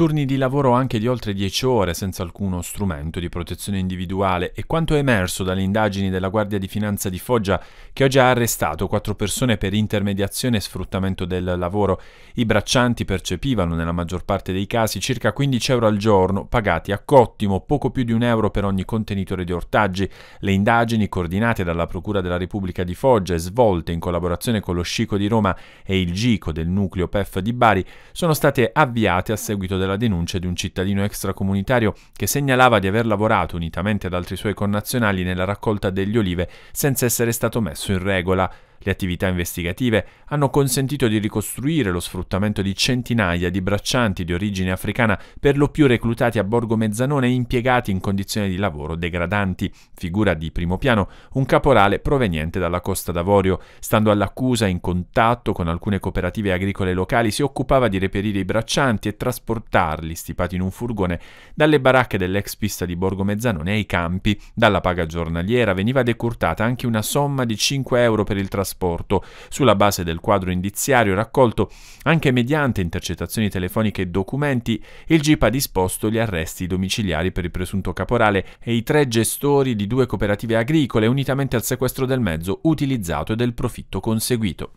turni di lavoro anche di oltre 10 ore senza alcuno strumento di protezione individuale e quanto è emerso dalle indagini della Guardia di Finanza di Foggia che oggi ha arrestato quattro persone per intermediazione e sfruttamento del lavoro. I braccianti percepivano nella maggior parte dei casi circa 15 euro al giorno pagati a cottimo, poco più di un euro per ogni contenitore di ortaggi. Le indagini coordinate dalla Procura della Repubblica di Foggia e svolte in collaborazione con lo Scico di Roma e il Gico del nucleo PEF di Bari sono state avviate a seguito della della denuncia di un cittadino extracomunitario che segnalava di aver lavorato unitamente ad altri suoi connazionali nella raccolta degli olive senza essere stato messo in regola. Le attività investigative hanno consentito di ricostruire lo sfruttamento di centinaia di braccianti di origine africana, per lo più reclutati a Borgo Mezzanone e impiegati in condizioni di lavoro degradanti, figura di primo piano un caporale proveniente dalla Costa d'Avorio. Stando all'accusa, in contatto con alcune cooperative agricole locali, si occupava di reperire i braccianti e trasportarli, stipati in un furgone, dalle baracche dell'ex pista di Borgo Mezzanone ai campi. Dalla paga giornaliera veniva decurtata anche una somma di 5 euro per il trasporto trasporto, sulla base del quadro indiziario raccolto anche mediante intercettazioni telefoniche e documenti, il GIP ha disposto gli arresti domiciliari per il presunto caporale e i tre gestori di due cooperative agricole unitamente al sequestro del mezzo utilizzato e del profitto conseguito.